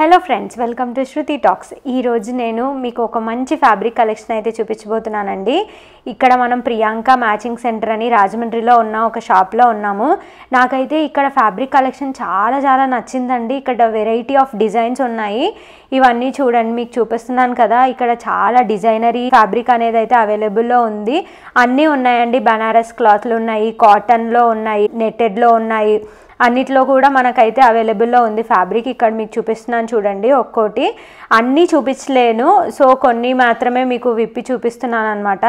hello friends welcome to Shruti talks ఈరోజు నేను మీకు ఒక మంచి ఫ్యాబ్రిక్ కలెక్షన్ అయితే చూపించబోతున్నానండి ఇక్కడ మనం ప్రియాంక మ్యాచింగ్ సెంటర్ అని రాజమండ్రిలో ఉన్న ఒక షాప్లో ఉన్నాము నాకైతే ఇక్కడ ఫ్యాబ్రిక్ కలెక్షన్ చాలా చాలా నచ్చిందండి ఇక్కడ వెరైటీ ఆఫ్ డిజైన్స్ ఉన్నాయి ఇవన్నీ చూడండి మీకు చూపిస్తున్నాను కదా ఇక్కడ చాలా డిజైనరీ ఫ్యాబ్రిక్ అనేది అయితే అవైలబుల్లో ఉంది అన్నీ ఉన్నాయండి బనారస్ క్లాత్లు ఉన్నాయి కాటన్లో ఉన్నాయి నెట్టెడ్లో ఉన్నాయి అన్నిట్లో కూడా మనకైతే అవైలబుల్లో ఉంది ఫ్యాబ్రిక్ ఇక్కడ మీకు చూపిస్తున్నాను చూడండి ఒక్కోటి అన్నీ చూపించలేను సో కొన్ని మాత్రమే మీకు విప్పి చూపిస్తున్నాను అనమాట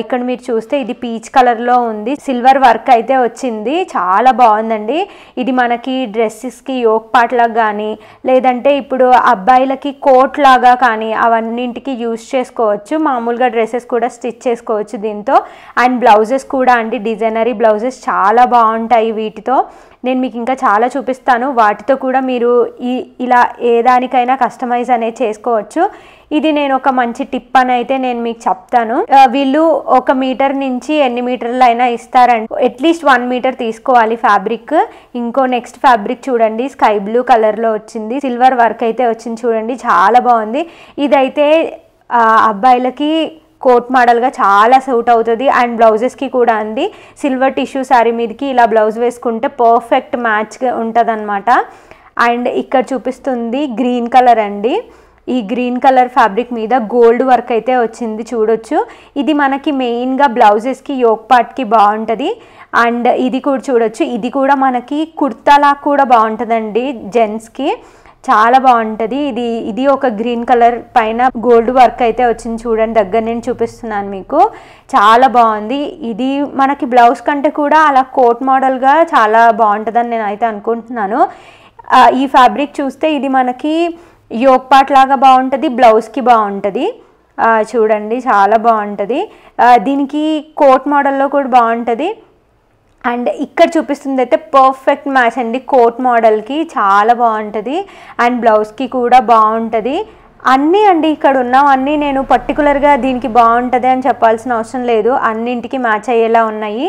ఇక్కడ మీరు చూస్తే ఇది పీచ్ కలర్లో ఉంది సిల్వర్ వర్క్ అయితే వచ్చింది చాలా బాగుందండి ఇది మనకి డ్రెస్సెస్కి యోక్ పాట్లాగా కానీ లేదంటే ఇప్పుడు అబ్బాయిలకి కోట్ లాగా కానీ అవన్నింటికి యూజ్ చేసుకోవచ్చు మామూలుగా డ్రెస్సెస్ కూడా స్టిచ్ చేసుకోవచ్చు దీంతో అండ్ బ్లౌజెస్ కూడా అండి డిజైనరీ బ్లౌజెస్ చాలా బాగుంటాయి వీటితో నేను మీకు ఇంకా చాలా చూపిస్తాను వాటితో కూడా మీరు ఈ ఇలా ఏ దానికైనా కస్టమైజ్ అనేది చేసుకోవచ్చు ఇది నేను ఒక మంచి టిప్ అని అయితే నేను మీకు చెప్తాను వీళ్ళు మీరు ఒక మీటర్ నుంచి ఎన్ని మీటర్లు అయినా ఇస్తారండి అట్లీస్ట్ వన్ మీటర్ తీసుకోవాలి ఫ్యాబ్రిక్ ఇంకో నెక్స్ట్ ఫ్యాబ్రిక్ చూడండి స్కై బ్లూ కలర్లో వచ్చింది సిల్వర్ వర్క్ అయితే వచ్చింది చూడండి చాలా బాగుంది ఇదైతే అబ్బాయిలకి కోట్ మోడల్గా చాలా సూట్ అవుతుంది అండ్ బ్లౌజెస్కి కూడా అంది సిల్వర్ టిష్యూ శారీ మీదకి ఇలా బ్లౌజ్ వేసుకుంటే పర్ఫెక్ట్ మ్యాచ్గా ఉంటుంది అండ్ ఇక్కడ చూపిస్తుంది గ్రీన్ కలర్ అండి ఈ గ్రీన్ కలర్ ఫ్యాబ్రిక్ మీద గోల్డ్ వర్క్ అయితే వచ్చింది చూడొచ్చు ఇది మనకి మెయిన్గా బ్లౌజెస్కి యోక్ పార్ట్కి బాగుంటుంది అండ్ ఇది కూడా చూడొచ్చు ఇది కూడా మనకి కుర్తాలా కూడా బాగుంటుందండి జెంట్స్కి చాలా బాగుంటుంది ఇది ఇది ఒక గ్రీన్ కలర్ పైన గోల్డ్ వర్క్ అయితే వచ్చింది చూడండి దగ్గర నేను చూపిస్తున్నాను మీకు చాలా బాగుంది ఇది మనకి బ్లౌజ్ కంటే కూడా అలా కోట్ మోడల్గా చాలా బాగుంటుందని నేను అయితే అనుకుంటున్నాను ఈ ఫ్యాబ్రిక్ చూస్తే ఇది మనకి యోక్ పాట్ లాగా బాగుంటుంది బ్లౌజ్కి బాగుంటుంది చూడండి చాలా బాగుంటుంది దీనికి కోట్ మోడల్లో కూడా బాగుంటుంది అండ్ ఇక్కడ చూపిస్తుంది అయితే పర్ఫెక్ట్ మ్యాచ్ అండి కోట్ మోడల్కి చాలా బాగుంటుంది అండ్ బ్లౌజ్కి కూడా బాగుంటుంది అన్నీ అండి ఇక్కడ అన్నీ నేను పర్టికులర్గా దీనికి బాగుంటుంది అని చెప్పాల్సిన అవసరం లేదు అన్నింటికి మ్యాచ్ అయ్యేలా ఉన్నాయి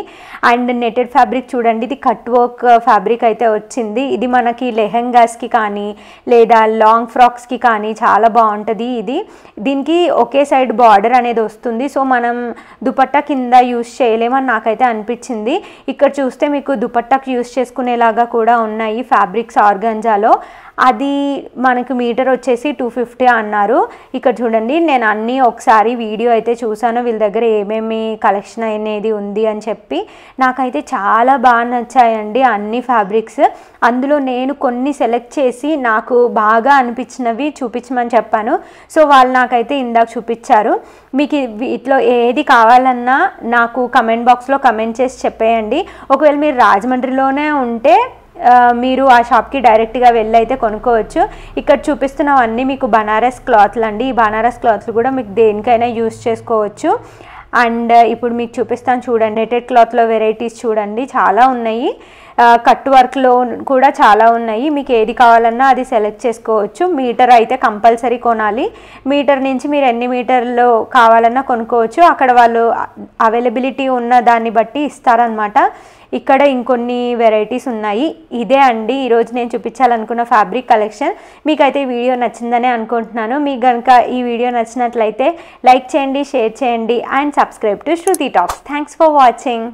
అండ్ నెటెడ్ ఫ్యాబ్రిక్ చూడండి ఇది కట్ వర్క్ uh, ఫ్యాబ్రిక్ అయితే వచ్చింది ఇది మనకి లెహెంగాస్కి కానీ లేదా లాంగ్ ఫ్రాక్స్కి కానీ చాలా బాగుంటుంది ఇది దీనికి ఒకే సైడ్ బార్డర్ అనేది వస్తుంది సో మనం దుపట్టా కింద యూస్ చేయలేమని నాకైతే అనిపించింది ఇక్కడ చూస్తే మీకు దుపట్టాకు యూస్ చేసుకునేలాగా కూడా ఉన్నాయి ఫ్యాబ్రిక్స్ ఆర్గంజాలో అది మనకు మీటర్ వచ్చేసి టూ ఫిఫ్టీ అన్నారు ఇక్కడ చూడండి నేను అన్నీ ఒకసారి వీడియో అయితే చూశాను వీళ్ళ దగ్గర ఏమేమి కలెక్షన్ అనేది ఉంది అని చెప్పి నాకైతే చాలా బాగా నచ్చాయండి అన్ని ఫ్యాబ్రిక్స్ అందులో నేను కొన్ని సెలెక్ట్ చేసి నాకు బాగా అనిపించినవి చూపించమని చెప్పాను సో వాళ్ళు నాకైతే ఇందాక చూపించారు మీకు ఇట్లో ఏది కావాలన్నా నాకు కమెంట్ బాక్స్లో కమెంట్ చేసి చెప్పేయండి ఒకవేళ మీరు రాజమండ్రిలోనే ఉంటే మీరు ఆ షాప్కి డైరెక్ట్గా వెళ్ళి అయితే కొనుక్కోవచ్చు ఇక్కడ చూపిస్తున్నవన్నీ మీకు బనారస్ క్లాత్లు అండి ఈ బనారస్ క్లాత్లు కూడా మీకు దేనికైనా యూస్ చేసుకోవచ్చు అండ్ ఇప్పుడు మీకు చూపిస్తాను చూడండి నెటెడ్ క్లాత్లో వెరైటీస్ చూడండి చాలా ఉన్నాయి కట్ వర్క్లో కూడా చాలా ఉన్నాయి మీకు ఏది కావాలన్నా అది సెలెక్ట్ చేసుకోవచ్చు మీటర్ అయితే కంపల్సరీ కొనాలి మీటర్ నుంచి మీరు ఎన్ని మీటర్లో కావాలన్నా కొనుక్కోవచ్చు అక్కడ వాళ్ళు అవైలబిలిటీ ఉన్న దాన్ని బట్టి ఇస్తారనమాట ఇక్కడ ఇంకొన్ని వెరైటీస్ ఉన్నాయి ఇదే అండి ఈరోజు నేను చూపించాలనుకున్న ఫ్యాబ్రిక్ కలెక్షన్ మీకైతే ఈ వీడియో నచ్చిందనే అనుకుంటున్నాను మీకు కనుక ఈ వీడియో నచ్చినట్లయితే లైక్ చేయండి షేర్ చేయండి and subscribe to Shruti talks thanks for watching